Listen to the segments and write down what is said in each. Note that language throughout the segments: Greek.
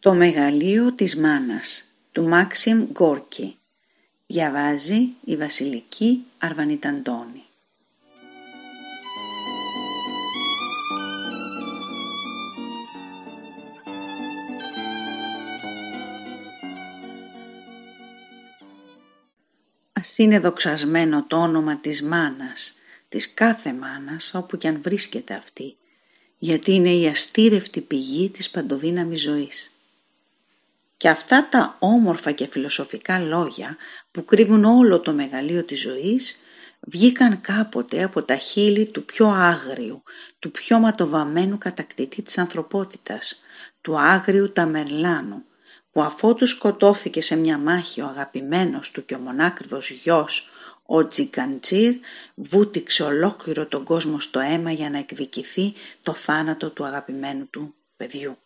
Το μεγαλείο της μάνας του Μάξιμ Γκόρκι. Διαβάζει η Βασιλική Αρβανιταντώνη. Ας είναι δοξασμένο το όνομα της μάνας, της κάθε μάνας όπου κι αν βρίσκεται αυτή, γιατί είναι η αστήρευτη πηγή της παντοδύναμης ζωής. Και αυτά τα όμορφα και φιλοσοφικά λόγια που κρύβουν όλο το μεγαλείο της ζωής βγήκαν κάποτε από τα χείλη του πιο άγριου, του πιο ματοβαμένου κατακτητή της ανθρωπότητας, του άγριου Ταμερλάνου, που αφότου σκοτώθηκε σε μια μάχη ο αγαπημένος του και ο μονάκριβος γιος, ο Τζικαντζίρ, βούτυξε ολόκληρο τον κόσμο στο αίμα για να εκδικηθεί το θάνατο του αγαπημένου του παιδιού.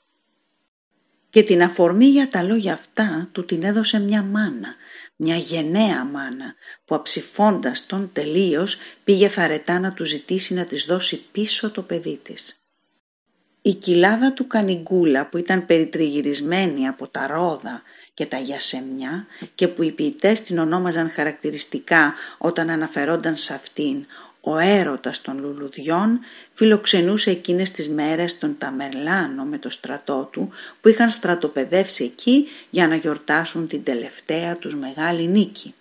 Και την αφορμή για τα λόγια αυτά του την έδωσε μια μάνα, μια γενναία μάνα, που αψηφώντας τον τελείως πήγε θαρετά να του ζητήσει να της δώσει πίσω το παιδί της. Η κοιλάδα του Κανιγκούλα που ήταν περιτριγυρισμένη από τα ρόδα και τα γιασεμιά και που οι ποιητές την ονόμαζαν χαρακτηριστικά όταν αναφερόνταν σε αυτήν ο έρωτας των λουλουδιών φιλοξενούσε εκείνες τις μέρες τον Ταμερλάνο με το στρατό του που είχαν στρατοπεδεύσει εκεί για να γιορτάσουν την τελευταία τους μεγάλη νίκη.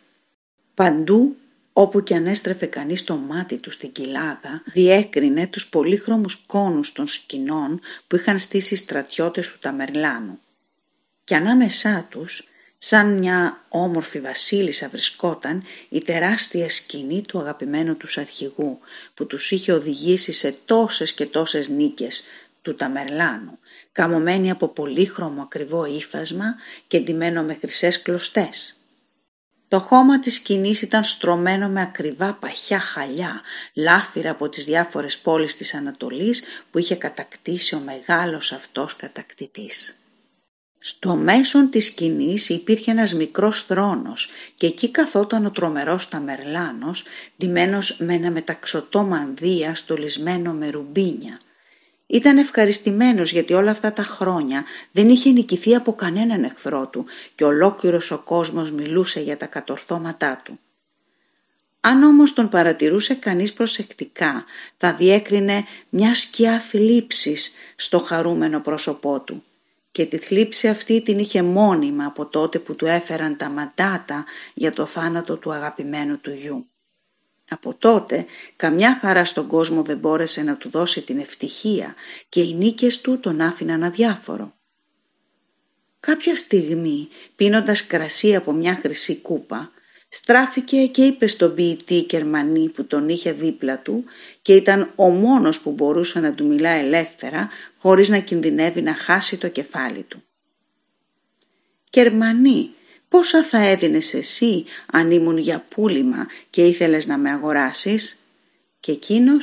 Παντού όπου κι αν έστρεφε κανείς το μάτι του στην κοιλάδα, διέκρινε τους πολύχρωμους κόνους των σκηνών που είχαν στήσει οι στρατιώτες του Ταμερλάνου. Και ανάμεσά τους Σαν μια όμορφη βασίλισσα βρισκόταν η τεράστια σκηνή του αγαπημένου τους αρχηγού που τους είχε οδηγήσει σε τόσες και τόσες νίκες του Ταμερλάνου, καμωμένη από πολύχρωμο ακριβό ύφασμα και ντυμένο με χρυσές κλωστές. Το χώμα της σκηνής ήταν στρωμένο με ακριβά παχιά χαλιά, λάφυρα από τις διάφορες πόλεις της Ανατολής που είχε κατακτήσει ο μεγάλος αυτός κατακτητής. Στο μέσον της σκηνής υπήρχε ένας μικρός θρόνος και εκεί καθόταν ο τρομερός ταμερλάνος, ντυμένος με ένα μεταξωτό μανδύα στολισμένο με ρουμπίνια. Ήταν ευχαριστημένος γιατί όλα αυτά τα χρόνια δεν είχε νικηθεί από κανέναν εχθρό του και ολόκληρος ο κόσμος μιλούσε για τα κατορθώματά του. Αν όμως τον παρατηρούσε κανείς προσεκτικά, θα διέκρινε μια σκιά θλίψης στο χαρούμενο πρόσωπό του και τη θλίψη αυτή την είχε μόνιμα από τότε που του έφεραν τα μαντάτα για το θάνατο του αγαπημένου του γιού. Από τότε καμιά χαρά στον κόσμο δεν μπόρεσε να του δώσει την ευτυχία και οι νίκες του τον άφηναν αδιάφορο. Κάποια στιγμή, πίνοντας κρασί από μια χρυσή κούπα, στράφηκε και είπε στον ποιητή Κερμανή που τον είχε δίπλα του και ήταν ο μόνος που μπορούσε να του μιλά ελεύθερα χωρίς να κινδυνεύει να χάσει το κεφάλι του. «Κερμανή, πόσα θα έδινες εσύ αν ήμουν για πούλημα και ήθελες να με αγοράσεις» και εκείνος,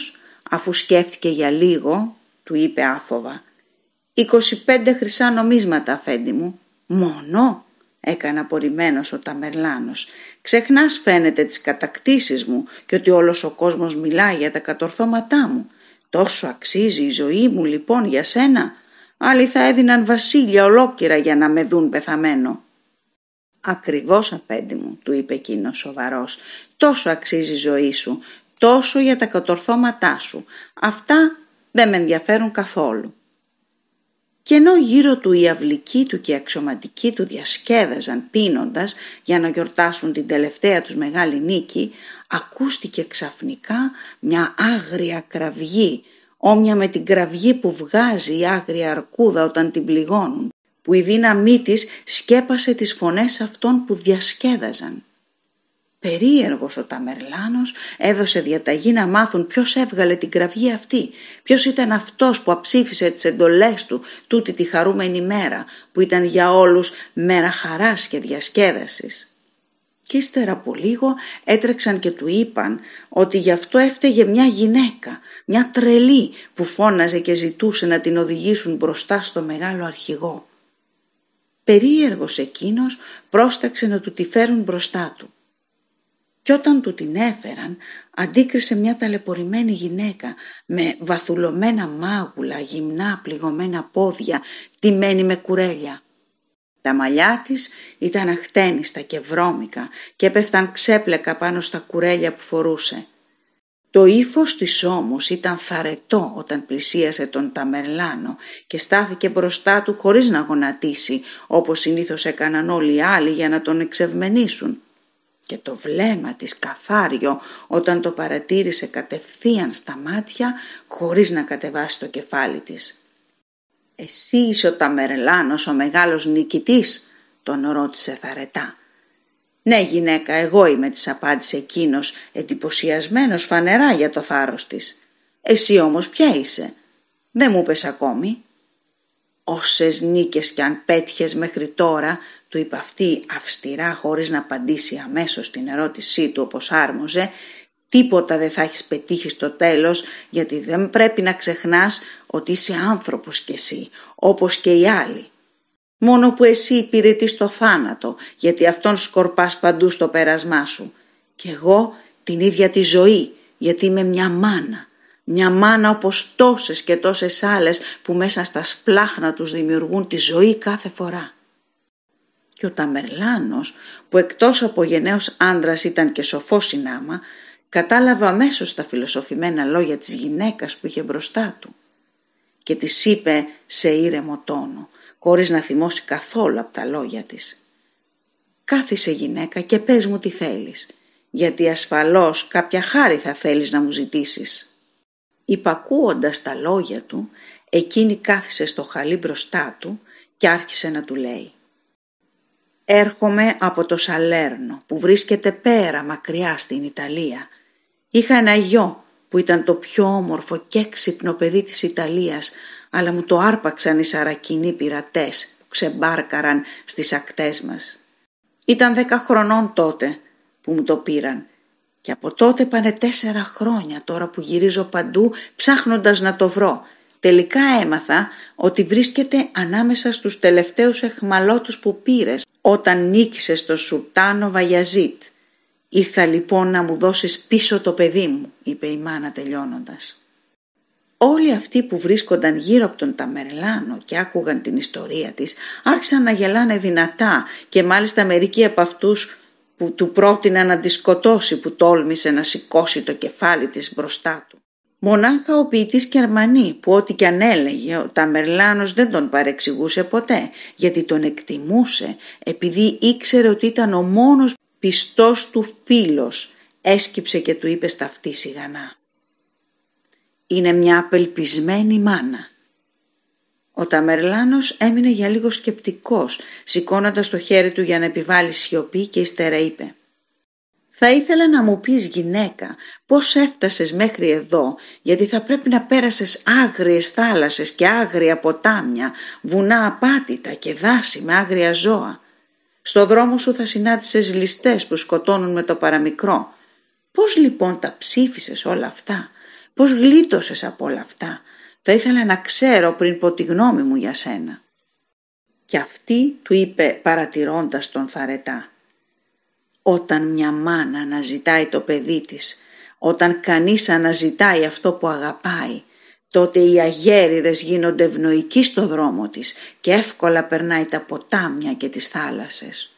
αφού σκέφτηκε για λίγο, του είπε άφοβα «25 χρυσά νομίσματα, αφέντη μου, μόνο» έκανε απορριμμένος ο Ταμερλάνος. «Ξεχνάς φαίνεται τις κατακτήσεις μου και ότι όλος ο κόσμος μιλάει για τα κατορθώματά μου. Τόσο αξίζει η ζωή μου λοιπόν για σένα. Άλλοι θα έδιναν βασίλεια ολόκληρα για να με δουν πεθαμένο». «Ακριβώς απέντη μου», του είπε εκείνος σοβαρός. «τόσο αξίζει η ζωή σου, τόσο για τα κατορθώματά σου. Αυτά δεν με ενδιαφέρουν καθόλου» και ενώ γύρω του οι αυλικοί του και οι αξιωματικοί του διασκέδαζαν πίνοντας για να γιορτάσουν την τελευταία τους μεγάλη νίκη, ακούστηκε ξαφνικά μια άγρια κραυγή, όμοια με την κραυγή που βγάζει η άγρια αρκούδα όταν την πληγώνουν, που η δύναμή της σκέπασε τις φωνές αυτών που διασκέδαζαν. Περίεργος ο Ταμερλάνος έδωσε διαταγή να μάθουν ποιος έβγαλε την κραυγή αυτή, ποιος ήταν αυτός που αψήφισε τις εντολές του τούτη τη χαρούμενη μέρα που ήταν για όλους μέρα χαράς και διασκέδασης. Κι ύστερα από λίγο έτρεξαν και του είπαν ότι γι' αυτό έφταιγε μια γυναίκα, μια τρελή που φώναζε και ζητούσε να την οδηγήσουν μπροστά στο μεγάλο αρχηγό. Περίεργος εκείνος πρόσταξε να του τη φέρουν μπροστά του και όταν του την έφεραν, αντίκρισε μια ταλαιπωρημένη γυναίκα με βαθουλωμένα μάγουλα, γυμνά πληγωμένα πόδια, τιμένη με κουρέλια. Τα μαλλιά της ήταν αχτένιστα και βρώμικα και έπεφταν ξέπλεκα πάνω στα κουρέλια που φορούσε. Το ύφος της όμως ήταν θαρετό όταν πλησίασε τον Ταμερλάνο και στάθηκε μπροστά του χωρίς να γονατίσει όπως συνήθως έκαναν όλοι οι άλλοι για να τον εξευμενήσουν και το βλέμμα της καθάριο όταν το παρατήρησε κατευθείαν στα μάτια χωρίς να κατεβάσει το κεφάλι της. «Εσύ είσαι ο Ταμερελάνος, ο μεγάλος νικητής», τον ρώτησε βαρετά. «Ναι γυναίκα, εγώ είμαι», της απάντησε εκείνος, εντυπωσιασμένος φανερά για το θάρρος της. «Εσύ όμως ποια είσαι, δεν μου πες ακόμη». «Όσες νίκες κι αν πέτυχες μέχρι τώρα», του είπε αυτή αυστηρά χωρίς να απαντήσει αμέσως την ερώτησή του όπως άρμοζε, τίποτα δεν θα έχεις πετύχει στο τέλος γιατί δεν πρέπει να ξεχνάς ότι είσαι άνθρωπος κι εσύ, όπως και οι άλλοι. Μόνο που εσύ υπηρετείς το θάνατο γιατί αυτόν σκορπάς παντού στο πέρασμά σου. Κι εγώ την ίδια τη ζωή γιατί είμαι μια μάνα. Μια μάνα όπως τόσες και τόσες άλλες που μέσα στα σπλάχνα τους δημιουργούν τη ζωή κάθε φορά και ο Ταμερλάνος που εκτός από γενναίος άντρας ήταν και σοφός συνάμα κατάλαβα αμέσως τα φιλοσοφημένα λόγια της γυναίκας που είχε μπροστά του και της είπε σε ήρεμο τόνο χωρίς να θυμώσει καθόλου από τα λόγια της «Κάθισε γυναίκα και πες μου τι θέλεις γιατί ασφαλώς κάποια χάρη θα θέλεις να μου ζητήσεις». Υπακούοντας τα λόγια του εκείνη κάθισε στο χαλί μπροστά του και άρχισε να του λέει Έρχομαι από το Σαλέρνο που βρίσκεται πέρα μακριά στην Ιταλία. Είχα ένα γιο που ήταν το πιο όμορφο και έξυπνο παιδί της Ιταλίας αλλά μου το άρπαξαν οι σαρακινοί πειρατές που ξεμπάρκαραν στις ακτές μας. Ήταν δέκα χρονών τότε που μου το πήραν και από τότε πάνε τέσσερα χρόνια τώρα που γυρίζω παντού ψάχνοντας να το βρω Τελικά έμαθα ότι βρίσκεται ανάμεσα στους τελευταίους εχμαλώτους που πήρες όταν νίκησες στο Σουρτάνο Βαγιαζίτ. «Ήρθα λοιπόν να μου δώσεις πίσω το παιδί μου», είπε η μάνα τελειώνοντας. Όλοι αυτοί που βρίσκονταν γύρω από τον Ταμερλάνο και άκουγαν την ιστορία της άρχισαν να γελάνε δυνατά και μάλιστα μερικοί από αυτούς που του πρότειναν να τη σκοτώσει που τόλμησε να σηκώσει το κεφάλι της μπροστά του. Μονάχα ο ποιητής Κερμανή που ό,τι κι αν έλεγε ο Ταμερλάνος δεν τον παρεξηγούσε ποτέ γιατί τον εκτιμούσε επειδή ήξερε ότι ήταν ο μόνος πιστός του φίλος έσκυψε και του είπε στα αυτή σιγανά. Είναι μια απελπισμένη μάνα. Ο Ταμερλάνος έμεινε για λίγο σκεπτικός σηκώνοντας το χέρι του για να επιβάλλει σιωπή και ύστερα είπε θα ήθελα να μου πεις γυναίκα πώς έφτασες μέχρι εδώ γιατί θα πρέπει να πέρασες άγριες θάλασσες και άγρια ποτάμια, βουνά απάτητα και δάση με άγρια ζώα. Στο δρόμο σου θα συνάντησες ληστές που σκοτώνουν με το παραμικρό. Πώς λοιπόν τα ψήφισες όλα αυτά, πώς γλίτωσες από όλα αυτά. Θα ήθελα να ξέρω πριν πω τη γνώμη μου για σένα. Και αυτή του είπε παρατηρώντας τον θαρετά. Όταν μια μάνα αναζητάει το παιδί της, όταν κανείς αναζητάει αυτό που αγαπάει, τότε οι αγέριδες γίνονται ευνοϊκοί στο δρόμο της και εύκολα περνάει τα ποτάμια και τις θάλασσες.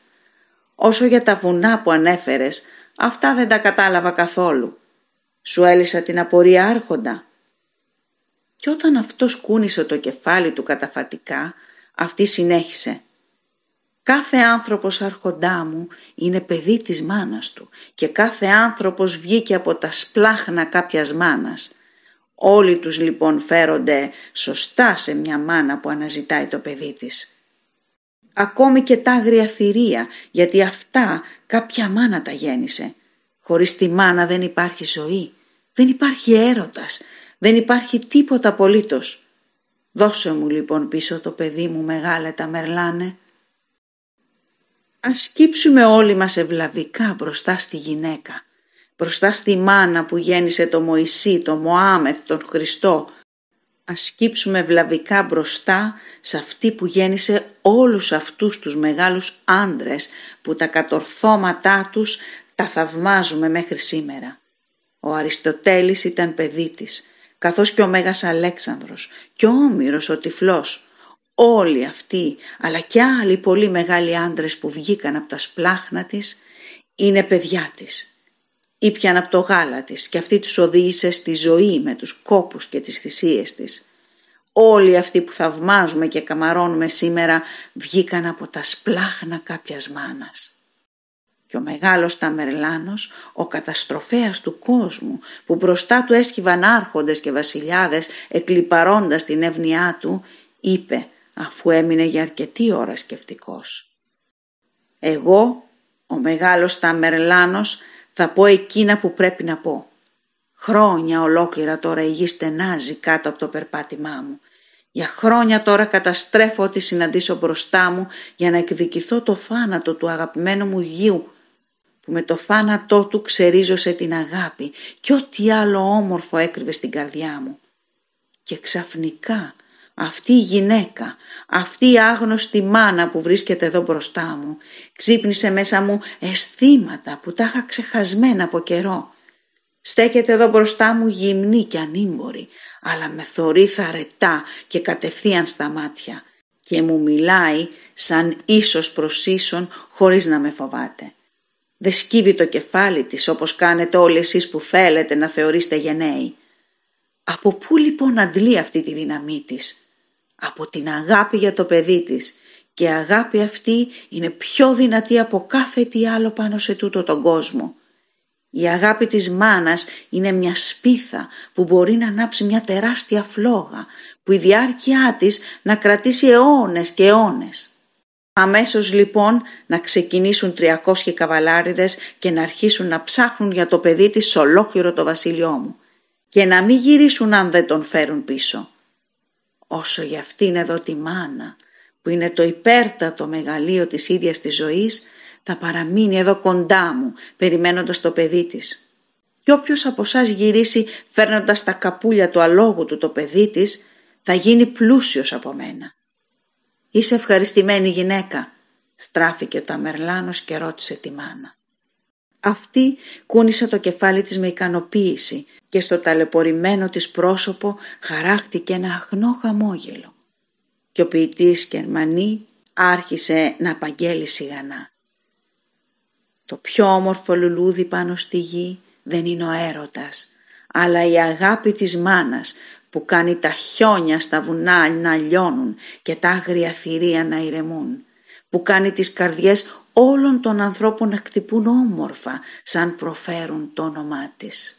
Όσο για τα βουνά που ανέφερες, αυτά δεν τα κατάλαβα καθόλου. Σου έλυσα την απορία άρχοντα. Και όταν αυτός κούνησε το κεφάλι του καταφατικά, αυτή συνέχισε. Κάθε άνθρωπος αρχοντά μου είναι παιδί της μάνας του και κάθε άνθρωπος βγήκε από τα σπλάχνα κάποιας μάνας. Όλοι τους λοιπόν φέρονται σωστά σε μια μάνα που αναζητάει το παιδί της. Ακόμη και τα άγρια θηρία, γιατί αυτά κάποια μάνα τα γέννησε. Χωρίς τη μάνα δεν υπάρχει ζωή, δεν υπάρχει έρωτας, δεν υπάρχει τίποτα απολύτως. Δώσε μου λοιπόν πίσω το παιδί μου μεγάλε τα μερλάνε, Ας σκύψουμε όλοι μας ευλαβικά μπροστά στη γυναίκα, μπροστά στη μάνα που γέννησε το Μωυσή, το Μωάμεθ, τον Χριστό. Ας σκύψουμε ευλαβικά μπροστά σε αυτή που γέννησε όλους αυτούς τους μεγάλους άντρες που τα κατορθώματά τους τα θαυμάζουμε μέχρι σήμερα. Ο Αριστοτέλης ήταν παιδί της, καθώς και ο Μέγας Αλέξανδρος και ο Όμηρος ο Τυφλός όλοι αυτοί αλλά και άλλοι πολύ μεγάλοι άντρες που βγήκαν από τα σπλάχνα της είναι παιδιά της. Ήπιαν από το γάλα της και αυτή τους οδήγησε στη ζωή με τους κόπους και τις θυσίες της. Όλοι αυτοί που θαυμάζουμε και καμαρώνουμε σήμερα βγήκαν από τα σπλάχνα κάποιας μάνας. Και ο μεγάλος Ταμερλάνος, ο καταστροφέας του κόσμου, που μπροστά του έσκυβαν άρχοντες και βασιλιάδες εκλυπαρώντας την εύνοιά του, είπε αφού έμεινε για αρκετή ώρα σκεφτικός. «Εγώ, ο μεγάλος Ταμερλάνος, θα πω εκείνα που πρέπει να πω. Χρόνια ολόκληρα τώρα η γη στενάζει κάτω από το περπάτημά μου. Για χρόνια τώρα καταστρέφω ό,τι συναντήσω μπροστά μου για να εκδικηθώ το θάνατο του αγαπημένου μου γιου που με το θάνατό του ξερίζωσε την αγάπη και ό,τι άλλο όμορφο έκρυβε στην καρδιά μου. Και ξαφνικά αυτή η γυναίκα, αυτή η άγνωστη μάνα που βρίσκεται εδώ μπροστά μου, ξύπνησε μέσα μου αισθήματα που τα είχα ξεχασμένα από καιρό. Στέκεται εδώ μπροστά μου γυμνή και ανήμπορη, αλλά με θωρεί θαρετά και κατευθείαν στα μάτια και μου μιλάει σαν ίσως προς ίσον χωρίς να με φοβάται. Δεν σκύβει το κεφάλι της όπως κάνετε όλοι εσείς που θέλετε να θεωρήσετε γενναίοι. Από πού λοιπόν αντλεί αυτή τη δύναμή της από την αγάπη για το παιδί της και η αγάπη αυτή είναι πιο δυνατή από κάθε τι άλλο πάνω σε τούτο τον κόσμο. Η αγάπη της μάνας είναι μια σπίθα που μπορεί να ανάψει μια τεράστια φλόγα που η διάρκεια της να κρατήσει αιώνες και αιώνες. Αμέσως λοιπόν να ξεκινήσουν 300 καβαλάριδες και να αρχίσουν να ψάχνουν για το παιδί της ολόκληρο το βασίλειό μου και να μην γυρίσουν αν δεν τον φέρουν πίσω όσο για αυτήν εδώ τη μάνα που είναι το υπέρτατο μεγαλείο της ίδιας της ζωής θα παραμείνει εδώ κοντά μου περιμένοντας το παιδί της. Και όποιος από εσάς γυρίσει φέρνοντας τα καπούλια του αλόγου του το παιδί της θα γίνει πλούσιος από μένα. «Είσαι ευχαριστημένη γυναίκα», στράφηκε ο Ταμερλάνος και ρώτησε τη μάνα. Αυτή κούνησε το κεφάλι της με ικανοποίηση και στο ταλαιπωρημένο της πρόσωπο χαράχτηκε ένα αχνό χαμόγελο. Και ο ποιητής Κερμανή άρχισε να απαγγέλει σιγανά. Το πιο όμορφο λουλούδι πάνω στη γη δεν είναι ο έρωτας, αλλά η αγάπη της μάνας που κάνει τα χιόνια στα βουνά να λιώνουν και τα άγρια θηρία να ηρεμούν, που κάνει τις καρδιές όλων των ανθρώπων να χτυπούν όμορφα σαν προφέρουν το όνομά της.